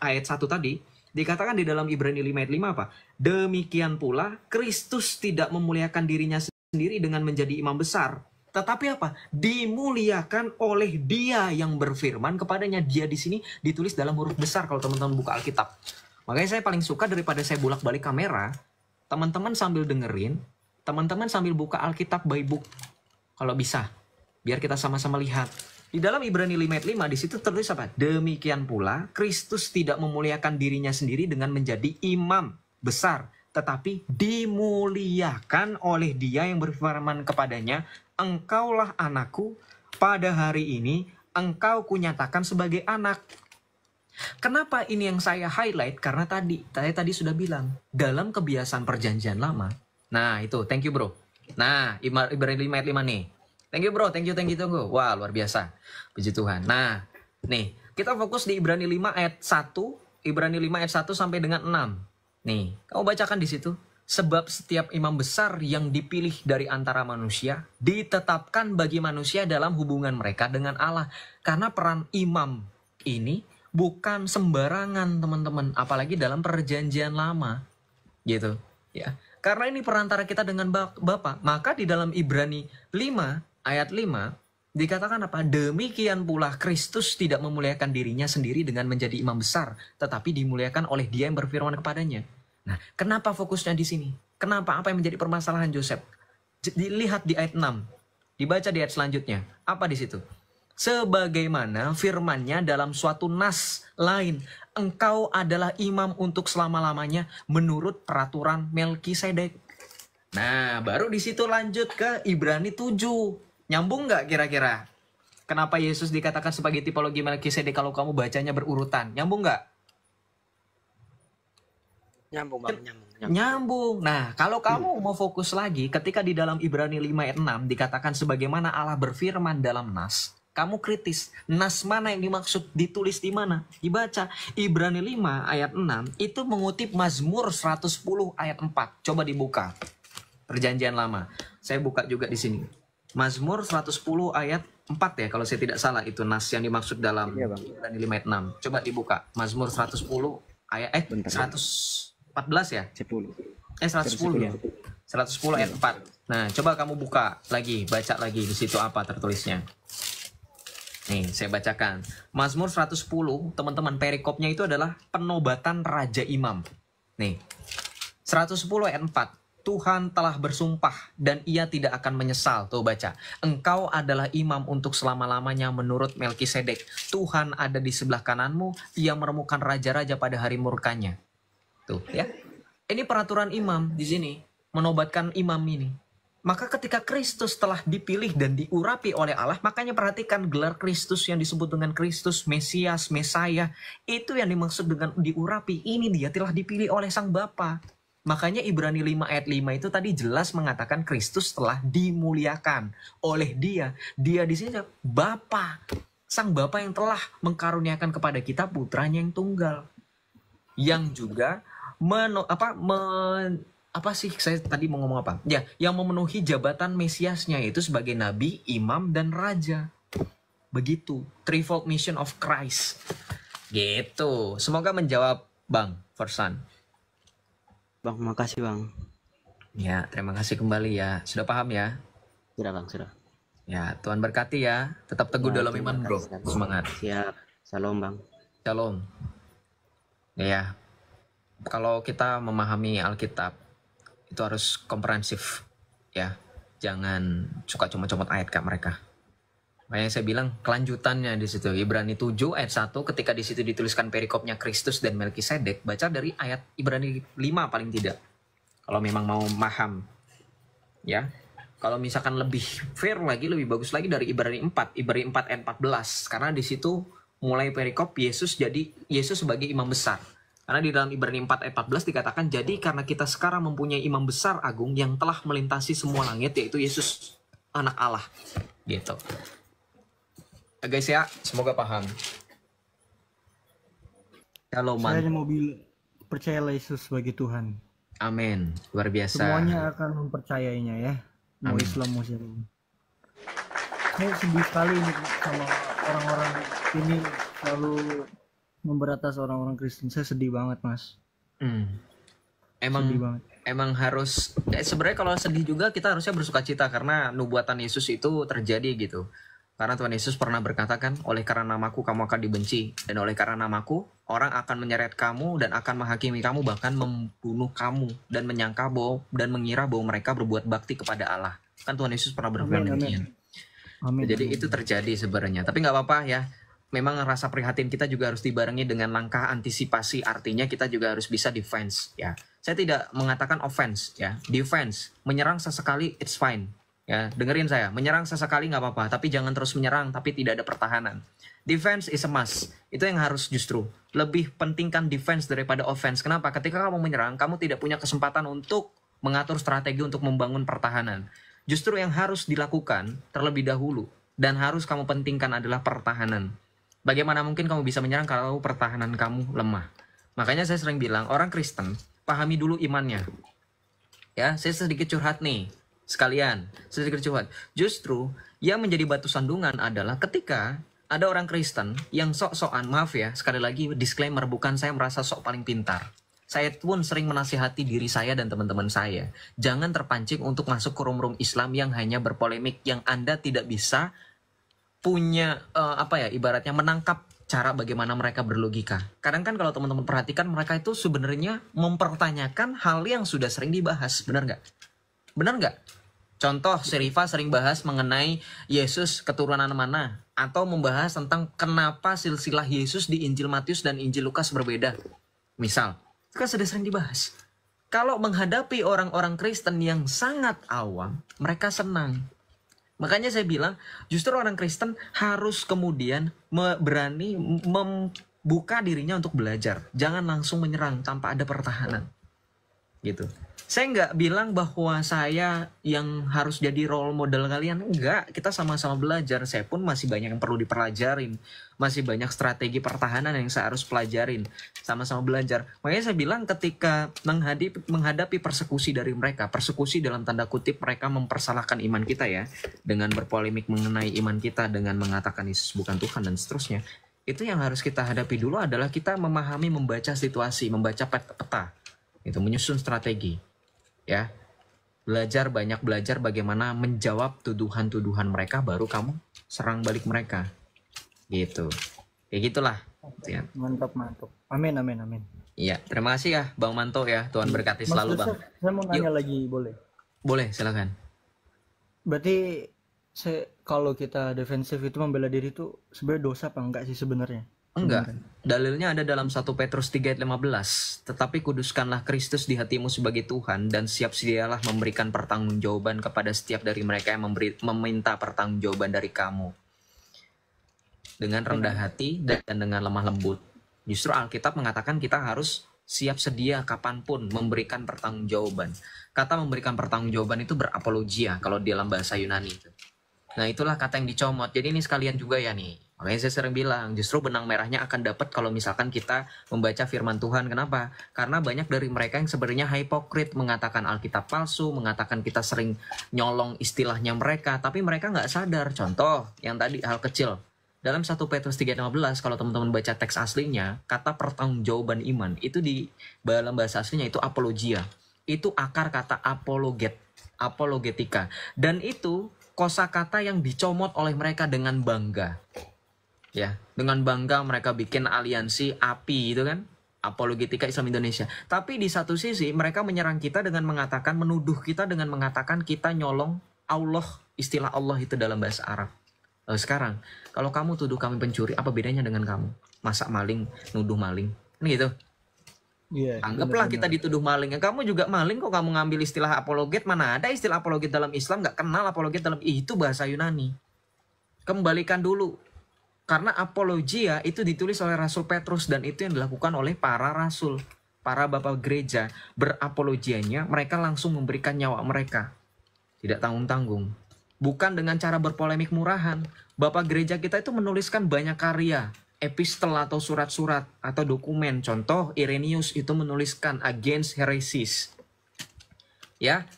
1, ayat 1 tadi, dikatakan di dalam Ibrani 5 ayat 5 apa? Demikian pula Kristus tidak memuliakan dirinya sendiri sendiri dengan menjadi imam besar. Tetapi apa? Dimuliakan oleh dia yang berfirman kepadanya. Dia di sini ditulis dalam huruf besar kalau teman-teman buka Alkitab. Makanya saya paling suka daripada saya bolak-balik kamera, teman-teman sambil dengerin, teman-teman sambil buka Alkitab by book. Kalau bisa, biar kita sama-sama lihat. Di dalam Ibrani 5 ayat 5 di situ tertulis apa? Demikian pula Kristus tidak memuliakan dirinya sendiri dengan menjadi imam besar tetapi dimuliakan oleh dia yang berfirman kepadanya, Engkaulah anakku, pada hari ini engkau kunyatakan sebagai anak. Kenapa ini yang saya highlight? Karena tadi, saya tadi sudah bilang, dalam kebiasaan perjanjian lama. Nah, itu, thank you bro. Nah, Ibrani 5 ayat 5 nih. Thank you bro, thank you, thank you, tunggu you. Wah, luar biasa. Puji Tuhan. Nah, nih, kita fokus di Ibrani 5 ayat 1, Ibrani 5 ayat 1 sampai dengan 6. Nih, kamu bacakan di situ. Sebab setiap imam besar yang dipilih dari antara manusia ditetapkan bagi manusia dalam hubungan mereka dengan Allah. Karena peran imam ini bukan sembarangan teman-teman, apalagi dalam perjanjian lama. Gitu, ya. Karena ini perantara kita dengan bapak maka di dalam Ibrani 5 ayat 5 dikatakan apa? Demikian pula Kristus tidak memuliakan dirinya sendiri dengan menjadi imam besar, tetapi dimuliakan oleh Dia yang berfirman kepadanya. Nah, kenapa fokusnya di sini? Kenapa apa yang menjadi permasalahan Joseph? Dilihat di ayat 6. Dibaca di ayat selanjutnya. Apa di situ? Sebagaimana firmannya dalam suatu nas lain. Engkau adalah imam untuk selama-lamanya menurut peraturan Melkisedek. Nah, baru di situ lanjut ke Ibrani 7. Nyambung nggak kira-kira? Kenapa Yesus dikatakan sebagai tipologi Melkisedek kalau kamu bacanya berurutan? Nyambung nggak? Nyambung, Bang, nyambung. Nyambung. nyambung. Nah, kalau hmm. kamu mau fokus lagi ketika di dalam Ibrani 5 ayat 6 dikatakan sebagaimana Allah berfirman dalam nas, kamu kritis. Nas mana yang dimaksud? Ditulis di mana? Dibaca. Ibrani 5 ayat 6 itu mengutip Mazmur 110 ayat 4. Coba dibuka. Perjanjian lama. Saya buka juga di sini. Mazmur 110 ayat 4 ya kalau saya tidak salah itu nas yang dimaksud dalam iya, Ibrani 5 ayat 6. Coba dibuka. Mazmur 110 ayat eh 14 ya? 10. Eh 110 ya. 110 ayat 4. Nah, coba kamu buka lagi, baca lagi di situ apa tertulisnya. Nih, saya bacakan. Mazmur 110, teman-teman, perikopnya itu adalah penobatan Raja Imam. Nih, 110 ayat 4. Tuhan telah bersumpah dan ia tidak akan menyesal. Tuh baca. Engkau adalah imam untuk selama-lamanya menurut Melkisedek. Tuhan ada di sebelah kananmu, ia meremukan raja-raja pada hari murkanya. Tuh ya. Ini peraturan imam di sini menobatkan imam ini. Maka ketika Kristus telah dipilih dan diurapi oleh Allah, makanya perhatikan gelar Kristus yang disebut dengan Kristus, Mesias, Mesaya, itu yang dimaksud dengan diurapi. Ini dia telah dipilih oleh Sang Bapa. Makanya Ibrani 5 ayat 5 itu tadi jelas mengatakan Kristus telah dimuliakan oleh dia. Dia di sini Bapa, Sang Bapa yang telah mengkaruniakan kepada kita putranya yang tunggal. Yang juga men apa men apa sih saya tadi mau ngomong apa? Ya, yang memenuhi jabatan Mesiasnya itu sebagai nabi, imam dan raja. Begitu, threefold mission of Christ. Gitu. Semoga menjawab Bang Fersan. Bang, makasih Bang. Ya, terima kasih kembali ya. Sudah paham ya? Sudah Bang, sudah. Ya, Tuhan berkati ya. Tetap teguh ya, dalam iman, Bro. Semangat. Siap. Salam, Bang. Salam. Ya, ya kalau kita memahami Alkitab itu harus komprehensif ya jangan suka cuma comot ayat kayak mereka makanya saya bilang kelanjutannya di situ Ibrani 7 ayat 1 ketika di situ dituliskan perikopnya Kristus dan Melkisedek baca dari ayat Ibrani 5 paling tidak kalau memang mau maham ya kalau misalkan lebih fair lagi lebih bagus lagi dari Ibrani 4 Ibrani 4 ayat 14 karena di situ mulai perikop Yesus jadi Yesus sebagai imam besar karena di dalam Ibrani 4 ayat 14 dikatakan, jadi karena kita sekarang mempunyai imam besar agung yang telah melintasi semua langit, yaitu Yesus, anak Allah. Gitu. Ya, guys ya, semoga paham. Halo, man. Saya mau percayalah Yesus sebagai Tuhan. Amin. Luar biasa. Semuanya akan mempercayainya ya. Mau Amen. Islam, mau Muslim. Saya sedih sekali sama orang-orang ini selalu memberatas orang-orang Kristen saya sedih banget mas hmm. emang sedih banget emang harus ya sebenarnya kalau sedih juga kita harusnya bersuka cita karena nubuatan Yesus itu terjadi gitu karena Tuhan Yesus pernah berkata kan oleh karena namaku kamu akan dibenci dan oleh karena namaku orang akan menyeret kamu dan akan menghakimi kamu bahkan membunuh kamu dan menyangka bahwa dan mengira bahwa mereka berbuat bakti kepada Allah kan Tuhan Yesus pernah berfirman demikian amin, Jadi itu terjadi sebenarnya tapi nggak apa-apa ya memang rasa prihatin kita juga harus dibarengi dengan langkah antisipasi artinya kita juga harus bisa defense ya saya tidak mengatakan offense ya defense menyerang sesekali it's fine ya dengerin saya menyerang sesekali nggak apa-apa tapi jangan terus menyerang tapi tidak ada pertahanan defense is a must itu yang harus justru lebih pentingkan defense daripada offense kenapa ketika kamu menyerang kamu tidak punya kesempatan untuk mengatur strategi untuk membangun pertahanan justru yang harus dilakukan terlebih dahulu dan harus kamu pentingkan adalah pertahanan Bagaimana mungkin kamu bisa menyerang kalau pertahanan kamu lemah? Makanya saya sering bilang, orang Kristen, pahami dulu imannya. Ya, saya sedikit curhat nih, sekalian, sedikit curhat. Justru, yang menjadi batu sandungan adalah ketika ada orang Kristen yang sok-sokan, maaf ya, sekali lagi disclaimer, bukan saya merasa sok paling pintar. Saya pun sering menasihati diri saya dan teman-teman saya. Jangan terpancing untuk masuk ke rum-rum Islam yang hanya berpolemik, yang Anda tidak bisa punya uh, apa ya ibaratnya menangkap cara bagaimana mereka berlogika. Kadang kan kalau teman-teman perhatikan mereka itu sebenarnya mempertanyakan hal yang sudah sering dibahas, benar nggak? Benar nggak? Contoh, Serifa sering bahas mengenai Yesus keturunan mana atau membahas tentang kenapa silsilah Yesus di Injil Matius dan Injil Lukas berbeda. Misal, kan sudah sering dibahas. Kalau menghadapi orang-orang Kristen yang sangat awam, mereka senang Makanya saya bilang, justru orang Kristen harus kemudian berani membuka dirinya untuk belajar. Jangan langsung menyerang tanpa ada pertahanan gitu saya nggak bilang bahwa saya yang harus jadi role model kalian enggak kita sama-sama belajar saya pun masih banyak yang perlu dipelajarin masih banyak strategi pertahanan yang saya harus pelajarin sama-sama belajar makanya saya bilang ketika menghadapi menghadapi persekusi dari mereka persekusi dalam tanda kutip mereka mempersalahkan iman kita ya dengan berpolemik mengenai iman kita dengan mengatakan Yesus bukan Tuhan dan seterusnya itu yang harus kita hadapi dulu adalah kita memahami membaca situasi membaca peta itu menyusun strategi ya belajar banyak belajar bagaimana menjawab tuduhan-tuduhan mereka baru kamu serang balik mereka gitu ya gitulah ya. mantap mantap amin amin amin iya terima kasih ya bang Manto ya Tuhan berkati selalu bang saya, mau nanya Yuk. lagi boleh boleh silakan berarti saya, kalau kita defensif itu membela diri itu sebenarnya dosa apa enggak sih sebenarnya Enggak. Dalilnya ada dalam 1 Petrus 3 ayat 15. Tetapi kuduskanlah Kristus di hatimu sebagai Tuhan dan siap sedialah memberikan pertanggungjawaban kepada setiap dari mereka yang memberi, meminta pertanggungjawaban dari kamu. Dengan rendah hati dan dengan lemah lembut. Justru Alkitab mengatakan kita harus siap sedia kapanpun memberikan pertanggungjawaban. Kata memberikan pertanggungjawaban itu berapologia kalau di dalam bahasa Yunani itu. Nah itulah kata yang dicomot. Jadi ini sekalian juga ya nih Makanya saya sering bilang, justru benang merahnya akan dapat kalau misalkan kita membaca firman Tuhan. Kenapa? Karena banyak dari mereka yang sebenarnya hipokrit, mengatakan Alkitab palsu, mengatakan kita sering nyolong istilahnya mereka, tapi mereka nggak sadar. Contoh, yang tadi hal kecil. Dalam 1 Petrus 3.15, kalau teman-teman baca teks aslinya, kata pertanggungjawaban iman, itu di dalam bahasa aslinya itu apologia. Itu akar kata apologet, apologetika. Dan itu kosa kata yang dicomot oleh mereka dengan bangga ya dengan bangga mereka bikin aliansi API itu kan apologetika Islam Indonesia tapi di satu sisi mereka menyerang kita dengan mengatakan menuduh kita dengan mengatakan kita nyolong Allah istilah Allah itu dalam bahasa Arab Lalu eh, sekarang kalau kamu tuduh kami pencuri apa bedanya dengan kamu masa maling nuduh maling kan gitu Yeah, Anggaplah bener -bener. kita dituduh maling. Ya, kamu juga maling kok kamu ngambil istilah apologet. Mana ada istilah apologet dalam Islam? Gak kenal apologet dalam itu bahasa Yunani. Kembalikan dulu karena apologia itu ditulis oleh Rasul Petrus dan itu yang dilakukan oleh para rasul, para bapak gereja. Berapologianya mereka langsung memberikan nyawa mereka. Tidak tanggung-tanggung. Bukan dengan cara berpolemik murahan. Bapak gereja kita itu menuliskan banyak karya, epistel atau surat-surat atau dokumen. Contoh Irenius itu menuliskan against heresies. Ya,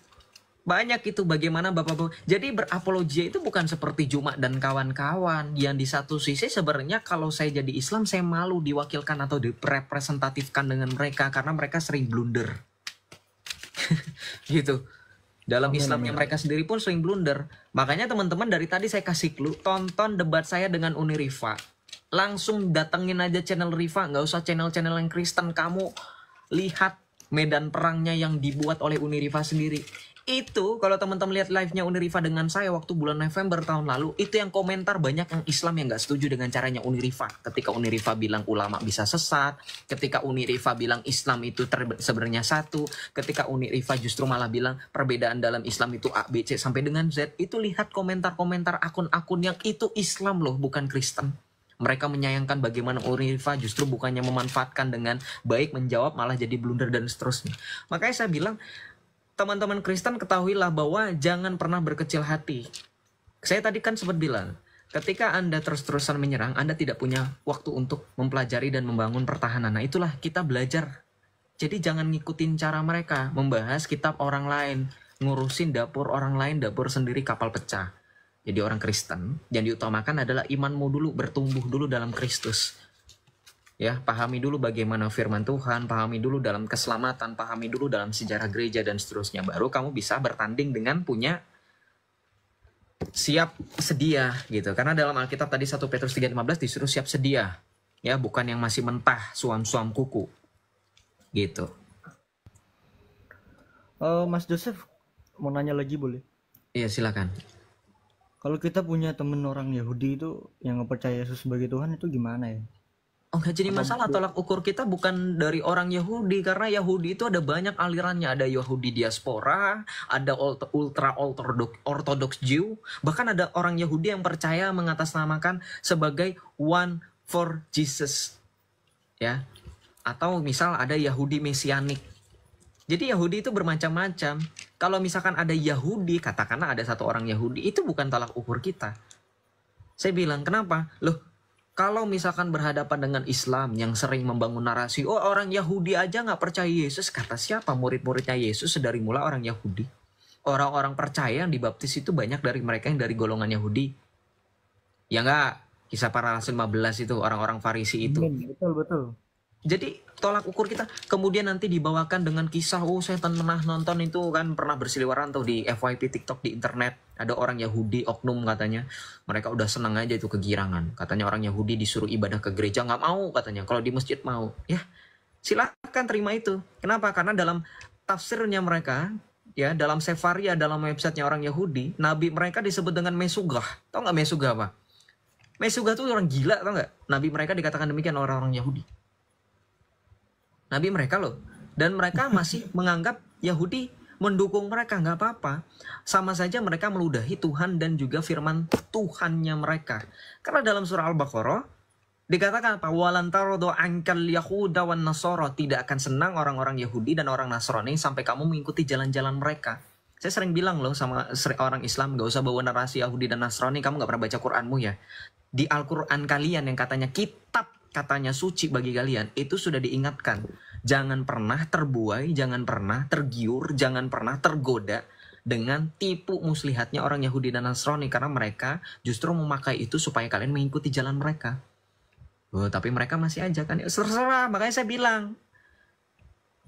banyak itu bagaimana Bapak-bapak. Jadi berapologia itu bukan seperti Juma dan kawan-kawan yang di satu sisi sebenarnya kalau saya jadi Islam saya malu diwakilkan atau direpresentatifkan dengan mereka karena mereka sering blunder. gitu. Dalam Islamnya mereka sendiri pun sering blunder. Makanya teman-teman dari tadi saya kasih clue, tonton debat saya dengan Uni Rifa. Langsung datengin aja channel riva nggak usah channel-channel yang Kristen kamu. Lihat medan perangnya yang dibuat oleh Uni Rifa sendiri itu kalau teman-teman lihat live-nya Uni dengan saya waktu bulan November tahun lalu itu yang komentar banyak yang Islam yang nggak setuju dengan caranya Uni ketika Uni bilang ulama bisa sesat ketika Uni bilang Islam itu sebenarnya satu ketika Uni justru malah bilang perbedaan dalam Islam itu A B C sampai dengan Z itu lihat komentar-komentar akun-akun yang itu Islam loh bukan Kristen mereka menyayangkan bagaimana Urifa justru bukannya memanfaatkan dengan baik menjawab malah jadi blunder dan seterusnya. Makanya saya bilang teman-teman Kristen ketahuilah bahwa jangan pernah berkecil hati. Saya tadi kan sempat bilang, ketika Anda terus-terusan menyerang, Anda tidak punya waktu untuk mempelajari dan membangun pertahanan. Nah, itulah kita belajar. Jadi jangan ngikutin cara mereka membahas kitab orang lain, ngurusin dapur orang lain, dapur sendiri kapal pecah. Jadi orang Kristen, yang diutamakan adalah imanmu dulu, bertumbuh dulu dalam Kristus ya pahami dulu bagaimana firman Tuhan pahami dulu dalam keselamatan pahami dulu dalam sejarah gereja dan seterusnya baru kamu bisa bertanding dengan punya siap sedia gitu karena dalam Alkitab tadi 1 Petrus 3:15 disuruh siap sedia ya bukan yang masih mentah suam-suam kuku gitu uh, Mas Joseph mau nanya lagi boleh iya silakan kalau kita punya temen orang Yahudi itu yang percaya Yesus sebagai Tuhan itu gimana ya Oh, nggak jadi masalah tolak ukur kita bukan dari orang Yahudi karena Yahudi itu ada banyak alirannya ada Yahudi diaspora ada ultra ortodok ortodoks Jew bahkan ada orang Yahudi yang percaya mengatasnamakan sebagai one for Jesus ya atau misal ada Yahudi mesianik jadi Yahudi itu bermacam-macam kalau misalkan ada Yahudi katakanlah ada satu orang Yahudi itu bukan tolak ukur kita saya bilang kenapa loh kalau misalkan berhadapan dengan Islam yang sering membangun narasi, oh orang Yahudi aja nggak percaya Yesus, kata siapa murid-muridnya Yesus dari mula orang Yahudi. Orang-orang percaya yang dibaptis itu banyak dari mereka yang dari golongan Yahudi. Ya nggak? Kisah para rasul 15 itu, orang-orang Farisi itu. Betul, betul. Jadi tolak ukur kita kemudian nanti dibawakan dengan kisah oh saya pernah nonton itu kan pernah berseliweran tuh di FYP TikTok di internet ada orang Yahudi oknum katanya mereka udah senang aja itu kegirangan katanya orang Yahudi disuruh ibadah ke gereja nggak mau katanya kalau di masjid mau ya silakan terima itu kenapa karena dalam tafsirnya mereka ya dalam Sefaria dalam websitenya orang Yahudi nabi mereka disebut dengan Mesugah tau nggak Mesugah apa Mesugah tuh orang gila tau nggak nabi mereka dikatakan demikian orang-orang Yahudi nabi mereka loh dan mereka masih menganggap Yahudi mendukung mereka nggak apa-apa. Sama saja mereka meludahi Tuhan dan juga firman Tuhannya mereka. Karena dalam surah Al-Baqarah dikatakan apa? Walantaro tarodo angkal Yahuda wan Nasoro tidak akan senang orang-orang Yahudi dan orang Nasrani sampai kamu mengikuti jalan-jalan mereka. Saya sering bilang loh sama orang Islam gak usah bawa narasi Yahudi dan Nasrani kamu gak pernah baca Quranmu ya. Di Al-Quran kalian yang katanya kitab katanya suci bagi kalian itu sudah diingatkan Jangan pernah terbuai, jangan pernah tergiur, jangan pernah tergoda dengan tipu muslihatnya orang Yahudi dan Nasrani karena mereka justru memakai itu supaya kalian mengikuti jalan mereka. Oh, tapi mereka masih aja kan, ya, terserah. Makanya saya bilang,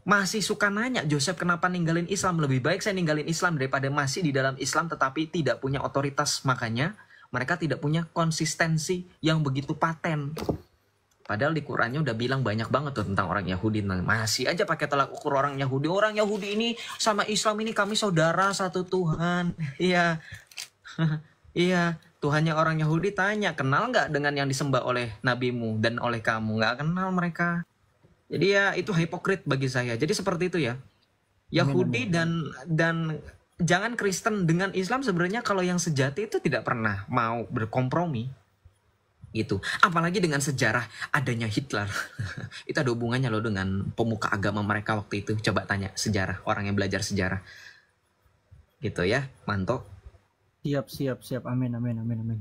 masih suka nanya Joseph kenapa ninggalin Islam lebih baik saya ninggalin Islam daripada masih di dalam Islam tetapi tidak punya otoritas makanya mereka tidak punya konsistensi yang begitu paten Padahal di Qurannya udah bilang banyak banget tuh tentang orang Yahudi. Nah, masih aja pakai telak ukur orang Yahudi. Orang Yahudi ini sama Islam ini kami saudara satu Tuhan. Iya. iya. Tuhannya orang Yahudi tanya, kenal nggak dengan yang disembah oleh nabimu dan oleh kamu? Nggak kenal mereka. Jadi ya itu hipokrit bagi saya. Jadi seperti itu ya. Yahudi dan dan jangan Kristen dengan Islam sebenarnya kalau yang sejati itu tidak pernah mau berkompromi gitu. Apalagi dengan sejarah adanya Hitler. itu ada hubungannya loh dengan pemuka agama mereka waktu itu. Coba tanya sejarah, orang yang belajar sejarah. Gitu ya, mantok Siap, siap, siap. Amin, amin, amin, amin.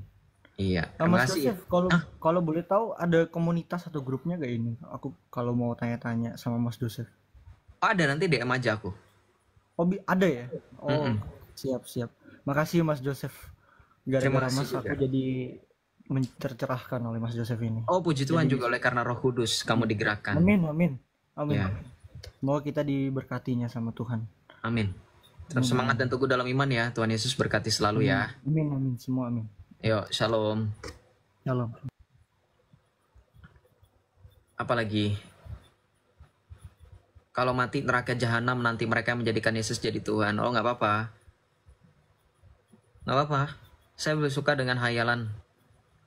Iya. Nah, Mas Joseph, kalau ah. kalau boleh tahu ada komunitas atau grupnya gak ini? Aku kalau mau tanya-tanya sama Mas Joseph. Ada nanti DM aja aku. Oh, ada ya? Oh, mm -mm. siap, siap. Makasih Mas Joseph. Gara-gara Mas aku jadi mencercerahkan oleh Mas Joseph ini. Oh puji Tuhan Jadi, juga oleh karena Roh Kudus kamu hmm. digerakkan. Amin amin amin. Ya. kita diberkatinya sama Tuhan. Amin. Tetap amin. semangat dan teguh dalam iman ya Tuhan Yesus berkati selalu amin. ya. Amin amin semua amin. Yuk shalom. Shalom. Apalagi kalau mati neraka jahanam nanti mereka menjadikan Yesus jadi Tuhan. Oh nggak apa-apa. Nggak apa-apa. Saya lebih suka dengan hayalan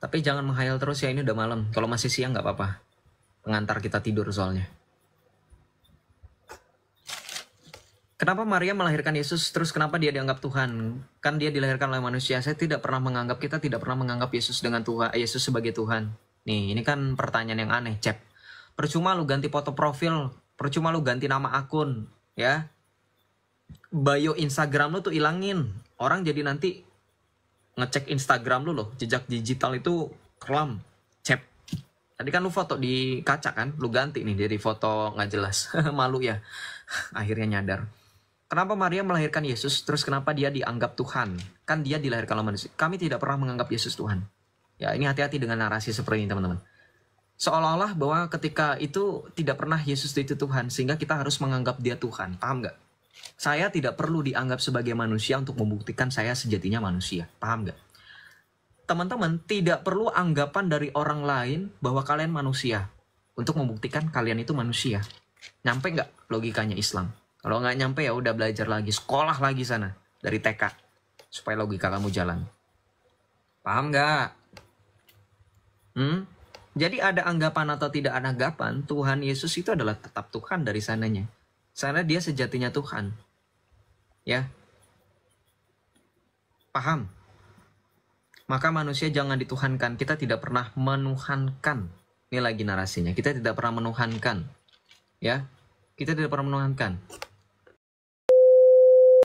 tapi jangan menghayal terus ya ini udah malam. Kalau masih siang nggak apa-apa. Pengantar kita tidur soalnya. Kenapa Maria melahirkan Yesus terus kenapa dia dianggap Tuhan? Kan dia dilahirkan oleh manusia. Saya tidak pernah menganggap kita tidak pernah menganggap Yesus dengan Tuhan, eh, Yesus sebagai Tuhan. Nih, ini kan pertanyaan yang aneh, Cep. Percuma lu ganti foto profil, percuma lu ganti nama akun, ya. Bio Instagram lu tuh ilangin. Orang jadi nanti ngecek Instagram lu loh, jejak digital itu kelam, cep. Tadi kan lu foto di kaca kan, lu ganti nih dari foto nggak jelas, malu ya. Akhirnya nyadar. Kenapa Maria melahirkan Yesus, terus kenapa dia dianggap Tuhan? Kan dia dilahirkan oleh manusia. Kami tidak pernah menganggap Yesus Tuhan. Ya, ini hati-hati dengan narasi seperti ini, teman-teman seolah-olah bahwa ketika itu tidak pernah Yesus itu Tuhan sehingga kita harus menganggap dia Tuhan paham nggak saya tidak perlu dianggap sebagai manusia untuk membuktikan saya sejatinya manusia. Paham nggak? Teman-teman, tidak perlu anggapan dari orang lain bahwa kalian manusia untuk membuktikan kalian itu manusia. Nyampe nggak logikanya Islam? Kalau nggak nyampe ya udah belajar lagi, sekolah lagi sana dari TK supaya logika kamu jalan. Paham nggak? Hmm? Jadi ada anggapan atau tidak ada anggapan, Tuhan Yesus itu adalah tetap Tuhan dari sananya. Karena dia sejatinya Tuhan. Ya. Paham? Maka manusia jangan dituhankan. Kita tidak pernah menuhankan. Ini lagi narasinya. Kita tidak pernah menuhankan. Ya. Kita tidak pernah menuhankan.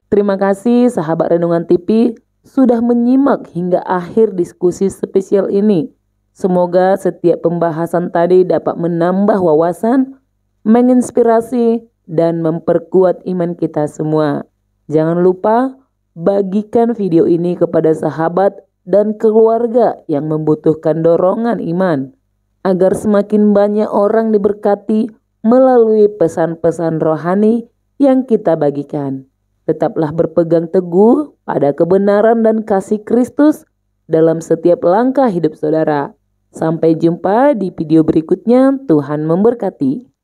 Terima kasih sahabat Renungan TV sudah menyimak hingga akhir diskusi spesial ini. Semoga setiap pembahasan tadi dapat menambah wawasan, menginspirasi, dan memperkuat iman kita semua. Jangan lupa bagikan video ini kepada sahabat dan keluarga yang membutuhkan dorongan iman, agar semakin banyak orang diberkati melalui pesan-pesan rohani yang kita bagikan. Tetaplah berpegang teguh pada kebenaran dan kasih Kristus dalam setiap langkah hidup saudara. Sampai jumpa di video berikutnya. Tuhan memberkati.